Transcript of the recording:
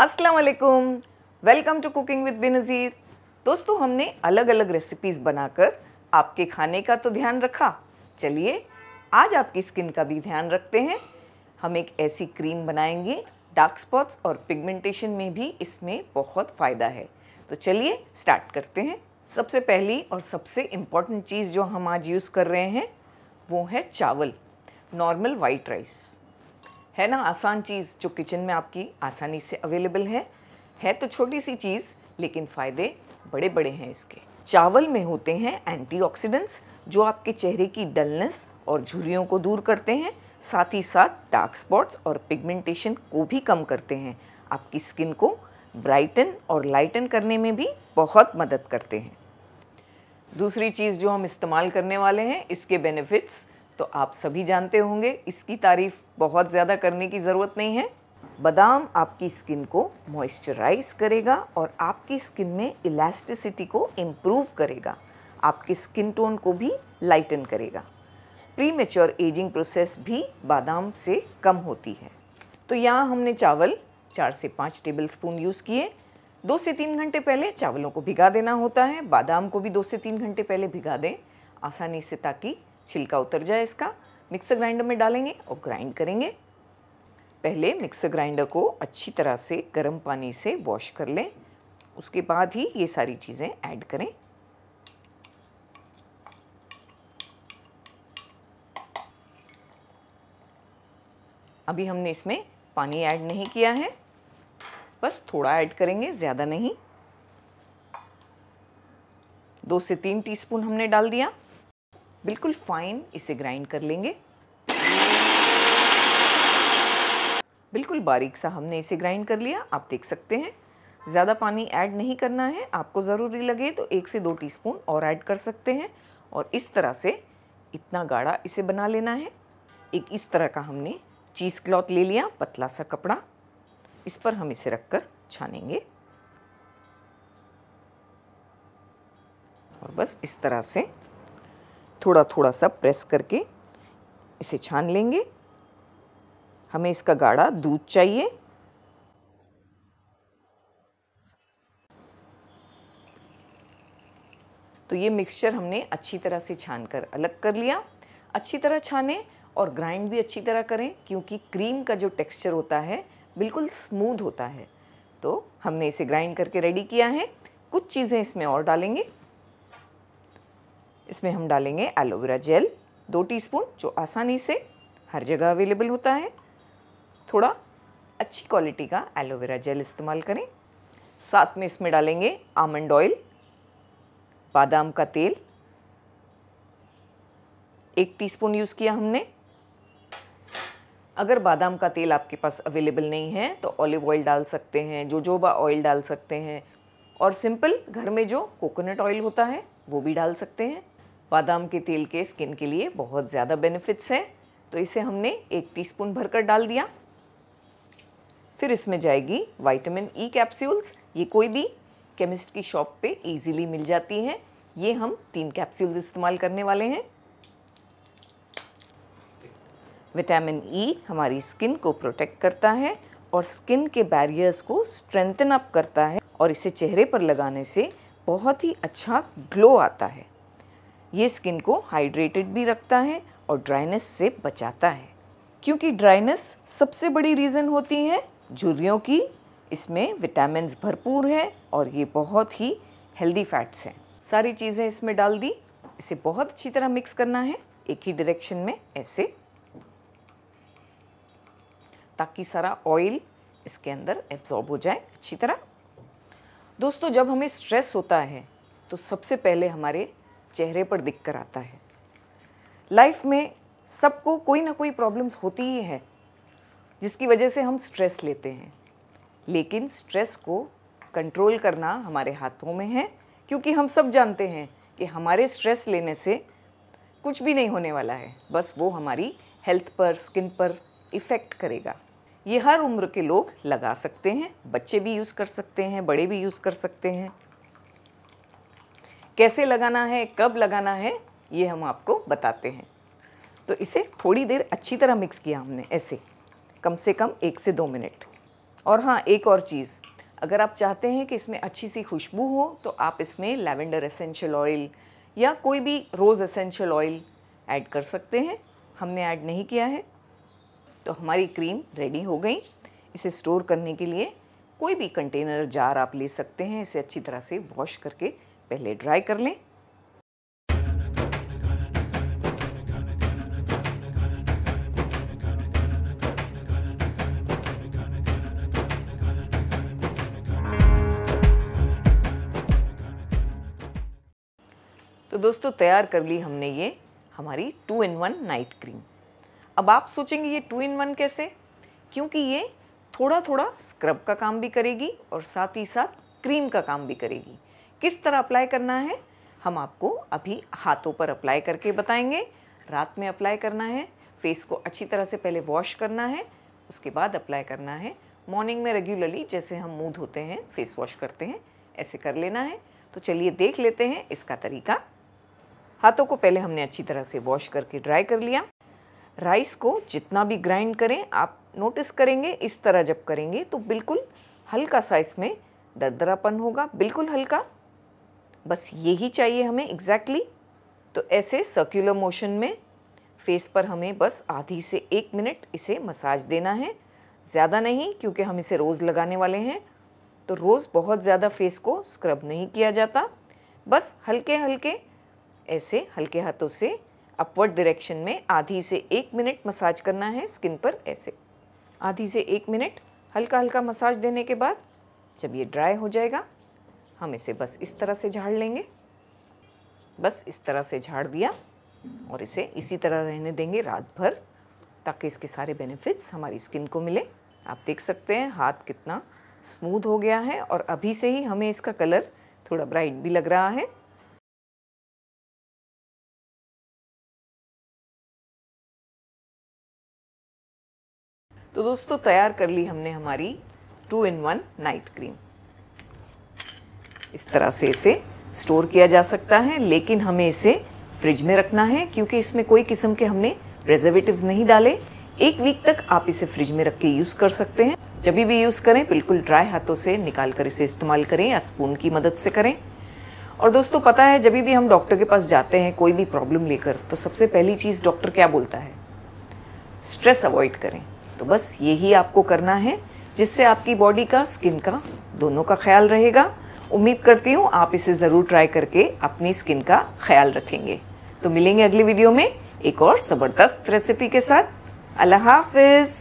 अस्सलाम वालेकुम welcome to cooking with Benazir दोस्तों हमने अलग अलग रेसिपीज़ बनाकर आपके खाने का तो ध्यान रखा चलिए आज आपकी स्किन का भी ध्यान रखते हैं हम एक ऐसी क्रीम बनाएंगे डार्क स्पॉट्स और पिगमेंटेशन में भी इसमें बहुत फ़ायदा है तो चलिए स्टार्ट करते हैं सबसे पहली और सबसे इम्पॉर्टेंट चीज़ जो हम आज यूज़ कर रहे हैं वो है चावल नॉर्मल वाइट राइस है ना आसान चीज़ जो किचन में आपकी आसानी से अवेलेबल है है तो छोटी सी चीज़ लेकिन फ़ायदे बड़े बड़े हैं इसके चावल में होते हैं एंटीऑक्सीडेंट्स जो आपके चेहरे की डलनेस और झुरियों को दूर करते हैं साथ ही साथ डार्क स्पॉट्स और पिगमेंटेशन को भी कम करते हैं आपकी स्किन को ब्राइटन और लाइटन करने में भी बहुत मदद करते हैं दूसरी चीज़ जो हम इस्तेमाल करने वाले हैं इसके बेनिफिट्स तो आप सभी जानते होंगे इसकी तारीफ बहुत ज़्यादा करने की ज़रूरत नहीं है बादाम आपकी स्किन को मॉइस्चराइज करेगा और आपकी स्किन में इलास्टिसिटी को इम्प्रूव करेगा आपके स्किन टोन को भी लाइटन करेगा प्री मेच्योर एजिंग प्रोसेस भी बादाम से कम होती है तो यहाँ हमने चावल चार से पाँच टेबल स्पून यूज़ किए दो से तीन घंटे पहले चावलों को भिगा देना होता है बादाम को भी दो से तीन घंटे पहले भिगा दें आसानी से ताकि छिलका उतर जाए इसका मिक्सर ग्राइंडर में डालेंगे और ग्राइंड करेंगे पहले मिक्सर ग्राइंडर को अच्छी तरह से गर्म पानी से वॉश कर लें उसके बाद ही ये सारी चीज़ें ऐड करें अभी हमने इसमें पानी ऐड नहीं किया है बस थोड़ा ऐड करेंगे ज़्यादा नहीं दो से तीन टीस्पून हमने डाल दिया बिल्कुल फाइन इसे ग्राइंड कर लेंगे बिल्कुल बारीक सा हमने इसे ग्राइंड कर लिया आप देख सकते हैं ज़्यादा पानी ऐड नहीं करना है आपको ज़रूरी लगे तो एक से दो टीस्पून और ऐड कर सकते हैं और इस तरह से इतना गाढ़ा इसे बना लेना है एक इस तरह का हमने चीज़ क्लॉथ ले लिया पतला सा कपड़ा इस पर हम इसे रख कर छानेंगे और बस इस तरह से थोड़ा थोड़ा सा प्रेस करके इसे छान लेंगे हमें इसका गाढ़ा दूध चाहिए तो ये मिक्सचर हमने अच्छी तरह से छान कर अलग कर लिया अच्छी तरह छाने और ग्राइंड भी अच्छी तरह करें क्योंकि क्रीम का जो टेक्सचर होता है बिल्कुल स्मूथ होता है तो हमने इसे ग्राइंड करके रेडी किया है कुछ चीज़ें इसमें और डालेंगे इसमें हम डालेंगे एलोवेरा जेल दो टीस्पून जो आसानी से हर जगह अवेलेबल होता है थोड़ा अच्छी क्वालिटी का एलोवेरा जेल इस्तेमाल करें साथ में इसमें डालेंगे आमंड ऑयल बादाम का तेल एक टीस्पून यूज़ किया हमने अगर बादाम का तेल आपके पास अवेलेबल नहीं है तो ऑलिव ऑयल डाल सकते हैं जोजोबा ऑयल डाल सकते हैं और सिंपल घर में जो कोकोनट ऑयल होता है वो भी डाल सकते हैं बादाम के तेल के स्किन के लिए बहुत ज़्यादा बेनिफिट्स हैं तो इसे हमने एक टीस्पून भरकर डाल दिया फिर इसमें जाएगी वाइटामिन ई कैप्सूल्स ये कोई भी केमिस्ट की शॉप पे इजीली मिल जाती हैं ये हम तीन कैप्सूल्स इस्तेमाल करने वाले हैं विटामिन ई e हमारी स्किन को प्रोटेक्ट करता है और स्किन के बैरियर्स को स्ट्रेंथन अप करता है और इसे चेहरे पर लगाने से बहुत ही अच्छा ग्लो आता है ये स्किन को हाइड्रेटेड भी रखता है और ड्राइनेस से बचाता है क्योंकि ड्राइनेस सबसे बड़ी रीज़न होती है झुर्रियों की इसमें विटामिन भरपूर हैं और ये बहुत ही हेल्दी फैट्स हैं सारी चीज़ें इसमें डाल दी इसे बहुत अच्छी तरह मिक्स करना है एक ही डायरेक्शन में ऐसे ताकि सारा ऑयल इसके अंदर एब्जॉर्ब हो जाए अच्छी तरह दोस्तों जब हमें स्ट्रेस होता है तो सबसे पहले हमारे चेहरे पर दिख कर आता है लाइफ में सबको कोई ना कोई प्रॉब्लम्स होती ही है जिसकी वजह से हम स्ट्रेस लेते हैं लेकिन स्ट्रेस को कंट्रोल करना हमारे हाथों में है क्योंकि हम सब जानते हैं कि हमारे स्ट्रेस लेने से कुछ भी नहीं होने वाला है बस वो हमारी हेल्थ पर स्किन पर इफ़ेक्ट करेगा ये हर उम्र के लोग लगा सकते हैं बच्चे भी यूज़ कर सकते हैं बड़े भी यूज़ कर सकते हैं कैसे लगाना है कब लगाना है ये हम आपको बताते हैं तो इसे थोड़ी देर अच्छी तरह मिक्स किया हमने ऐसे कम से कम एक से दो मिनट और हाँ एक और चीज़ अगर आप चाहते हैं कि इसमें अच्छी सी खुशबू हो तो आप इसमें लैवेंडर एसेंशियल ऑयल या कोई भी रोज़ एसेंशियल ऑयल ऐड कर सकते हैं हमने ऐड नहीं किया है तो हमारी क्रीम रेडी हो गई इसे स्टोर करने के लिए कोई भी कंटेनर जार आप ले सकते हैं इसे अच्छी तरह से वॉश करके पहले ड्राई कर लें तो दोस्तों तैयार कर ली हमने ये हमारी two in one night cream अब आप सोचेंगे ये टू इन वन कैसे क्योंकि ये थोड़ा थोड़ा स्क्रब का काम भी करेगी और साथ ही साथ क्रीम का काम भी करेगी किस तरह अप्लाई करना है हम आपको अभी हाथों पर अप्लाई करके बताएंगे रात में अप्लाई करना है फेस को अच्छी तरह से पहले वॉश करना है उसके बाद अप्लाई करना है मॉर्निंग में रेगुलरली जैसे हम मूड होते हैं फेस वॉश करते हैं ऐसे कर लेना है तो चलिए देख लेते हैं इसका तरीका हाथों को पहले हमने अच्छी तरह से वॉश करके ड्राई कर लिया राइस को जितना भी ग्राइंड करें आप नोटिस करेंगे इस तरह जब करेंगे तो बिल्कुल हल्का सा इसमें दरदरापन होगा बिल्कुल हल्का बस यही चाहिए हमें एग्जैक्टली exactly. तो ऐसे सर्कुलर मोशन में फेस पर हमें बस आधी से एक मिनट इसे मसाज देना है ज़्यादा नहीं क्योंकि हम इसे रोज़ लगाने वाले हैं तो रोज़ बहुत ज़्यादा फेस को स्क्रब नहीं किया जाता बस हल्के हल्के ऐसे हल्के हाथों से अपवर्ड डायरेक्शन में आधी से एक मिनट मसाज करना है स्किन पर ऐसे आधी से एक मिनट हल्का हल्का मसाज देने के बाद जब ये ड्राई हो जाएगा हम इसे बस इस तरह से झाड़ लेंगे बस इस तरह से झाड़ दिया और इसे इसी तरह रहने देंगे रात भर ताकि इसके सारे बेनिफिट्स हमारी स्किन को मिले आप देख सकते हैं हाथ कितना स्मूथ हो गया है और अभी से ही हमें इसका कलर थोड़ा ब्राइट भी लग रहा है तो दोस्तों तैयार कर ली हमने हमारी two in one night cream इस तरह से इसे स्टोर किया जा सकता है लेकिन हमें इसे फ्रिज में रखना है क्योंकि इसमें कोई किस्म के हमने प्रिजर्वेटिव नहीं डाले एक वीक तक आप इसे फ्रिज में रख के यूज कर सकते हैं जब भी यूज करें बिल्कुल ड्राई हाथों से निकाल कर इसे इस्तेमाल करें या स्पून की मदद से करें और दोस्तों पता है जब भी हम डॉक्टर के पास जाते हैं कोई भी प्रॉब्लम लेकर तो सबसे पहली चीज़ डॉक्टर क्या बोलता है स्ट्रेस अवॉइड करें तो बस यही आपको करना है जिससे आपकी बॉडी का स्किन का दोनों का ख्याल रहेगा उम्मीद करती हूँ आप इसे ज़रूर ट्राई करके अपनी स्किन का ख्याल रखेंगे तो मिलेंगे अगली वीडियो में एक और ज़बरदस्त रेसिपी के साथ अल्लाह हाफिज़